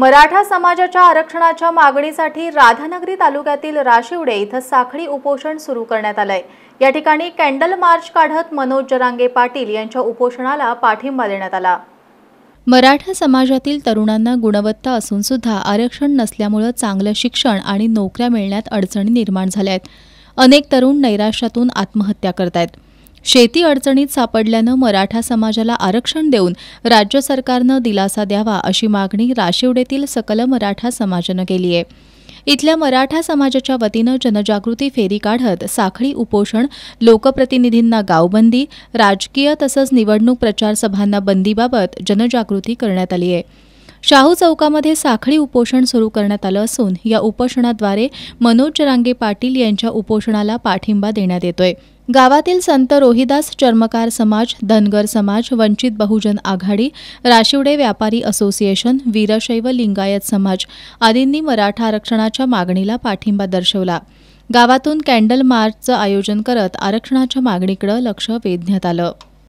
मराठा समाजाच्या आरक्षणाच्या मागणीसाठी राधानगरी तालुक्यातील राशिवडे इथं साखळी उपोषण सुरू करण्यात आलंय या ठिकाणी कॅन्डल मार्च काढत मनोज जरांगे पाटील यांच्या उपोषणाला पाठिंबा देण्यात आला मराठा समाजातील तरुणांना गुणवत्ता असून सुद्धा आरक्षण नसल्यामुळं चांगलं शिक्षण आणि नोकऱ्या मिळण्यात अडचणी निर्माण झाल्या आहेत अनेक तरुण नैराश्यातून आत्महत्या करत आहेत शेती अडचणीत सापडल्यानं मराठा समाजाला आरक्षण देऊन राज्य सरकारनं दिलासा द्यावा अशी मागणी राशिवडेतील सकल मराठा समाजानं केली आहे इथल्या मराठा समाजाच्या वतीनं जनजागृती फेरी काढत साखळी उपोषण लोकप्रतिनिधींना गावबंदी राजकीय तसंच निवडणूक प्रचार सभांना बंदीबाबत जनजागृती करण्यात आली आहे शाहू चौकामध्ये साखळी उपोषण सुरू करण्यात आलं असून या उपोषणाद्वारे मनोज जरांगे पाटील यांच्या उपोषणाला पाठिंबा देण्यात येतोय गावातील संत रोहिदास चर्मकार समाज धनगर समाज वंचित बहुजन आघाडी राशिवडे व्यापारी असोसिएशन वीरशैव लिंगायत समाज आदींनी मराठा आरक्षणाच्या मागणीला पाठिंबा दर्शवला गावातून कॅन्डल मार्चचं आयोजन करत आरक्षणाच्या मागणीकडे लक्ष वेधण्यात आलं